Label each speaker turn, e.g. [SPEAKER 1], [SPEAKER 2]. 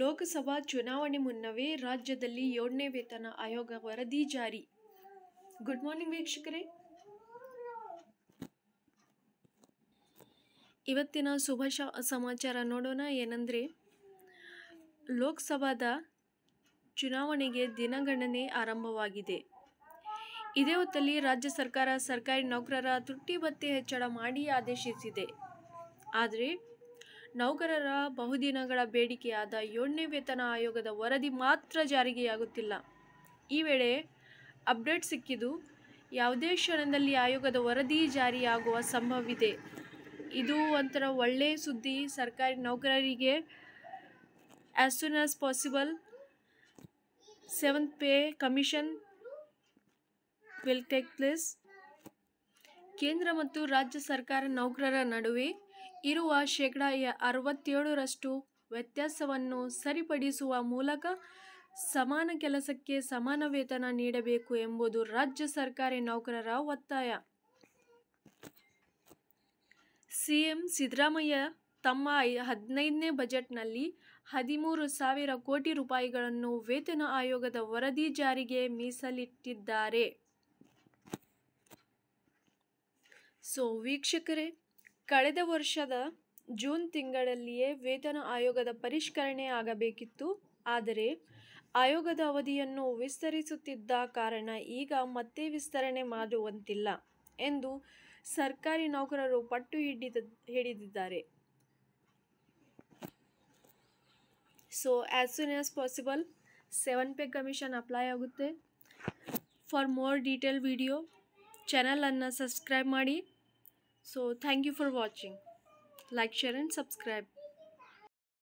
[SPEAKER 1] ಲೋಕಸಭಾ ಚುನಾವಣೆ ಮುನ್ನವೇ ರಾಜ್ಯದಲ್ಲಿ ಏಳನೇ ವೇತನ ಆಯೋಗ ವರದಿ ಜಾರಿ ಗುಡ್ ಮಾರ್ನಿಂಗ್ ವೀಕ್ಷಕರೇ ಇವತ್ತಿನ ಶುಭ ಸಮಾಚಾರ ನೋಡೋಣ ಏನಂದರೆ ಲೋಕಸಭಾದ ಚುನಾವಣೆಗೆ ದಿನಗಣನೆ ಆರಂಭವಾಗಿದೆ ಇದೇ ಹೊತ್ತಲ್ಲಿ ರಾಜ್ಯ ಸರ್ಕಾರ ಸರ್ಕಾರಿ ನೌಕರರ ತುಟ್ಟಿ ಭತ್ತೆ ಹೆಚ್ಚಳ ಮಾಡಿ ಆದೇಶಿಸಿದೆ ಆದರೆ ನೌಕರರ ಬಹುದಿನಗಳ ಬೇಡಿಕೆಯಾದ ಏಳನೇ ವೇತನ ಆಯೋಗದ ವರದಿ ಮಾತ್ರ ಜಾರಿಗೆಯಾಗುತ್ತಿಲ್ಲ ಈ ವೇಳೆ ಅಪ್ಡೇಟ್ ಸಿಕ್ಕಿದ್ದು ಯಾವುದೇ ಕ್ಷಣದಲ್ಲಿ ಆಯೋಗದ ವರದಿ ಜಾರಿಯಾಗುವ ಸಂಭವವಿದೆ ಇದು ಒಂಥರ ಒಳ್ಳೆಯ ಸುದ್ದಿ ಸರ್ಕಾರಿ ನೌಕರರಿಗೆ as soon as possible seventh pay commission will take place ಕೇಂದ್ರ ಮತ್ತು ರಾಜ್ಯ ಸರ್ಕಾರ ನೌಕರರ ನಡುವೆ ಇರುವ ಶೇಕಡ ಅರವತ್ತೇಳರಷ್ಟು ವ್ಯತ್ಯಾಸವನ್ನು ಸರಿಪಡಿಸುವ ಮೂಲಕ ಸಮಾನ ಕೆಲಸಕ್ಕೆ ಸಮಾನ ವೇತನ ನೀಡಬೇಕು ಎಂಬುದು ರಾಜ್ಯ ಸರ್ಕಾರಿ ನೌಕರರ ಒತ್ತಾಯ ಸಿಎಂ ಸಿದ್ದರಾಮಯ್ಯ ತಮ್ಮ ಹದಿನೈದನೇ ಬಜೆಟ್ನಲ್ಲಿ ಹದಿಮೂರು ಸಾವಿರ ಕೋಟಿ ರೂಪಾಯಿಗಳನ್ನು ವೇತನ ಆಯೋಗದ ವರದಿ ಜಾರಿಗೆ ಮೀಸಲಿಟ್ಟಿದ್ದಾರೆ ಸೊ ವೀಕ್ಷಕರೇ ಕಳೆದ ವರ್ಷದ ಜೂನ್ ತಿಂಗಳಲ್ಲಿಯೇ ವೇತನ ಆಯೋಗದ ಪರಿಷ್ಕರಣೆ ಆಗಬೇಕಿತ್ತು ಆದರೆ ಆಯೋಗದ ಅವಧಿಯನ್ನು ವಿಸ್ತರಿಸುತ್ತಿದ್ದ ಕಾರಣ ಈಗ ಮತ್ತೆ ವಿಸ್ತರಣೆ ಮಾಡುವಂತಿಲ್ಲ ಎಂದು ಸರ್ಕಾರಿ ನೌಕರರು ಪಟ್ಟು ಹಿಡಿದ ಹಿಡಿದಿದ್ದಾರೆ so as soon as possible seven pay commission apply ಆಗುತ್ತೆ ಫಾರ್ ಮೋರ್ ಡೀಟೇಲ್ ವಿಡಿಯೋ ಚಾನಲನ್ನು ಸಬ್ಸ್ಕ್ರೈಬ್ ಮಾಡಿ So thank you for watching. Like, share and subscribe.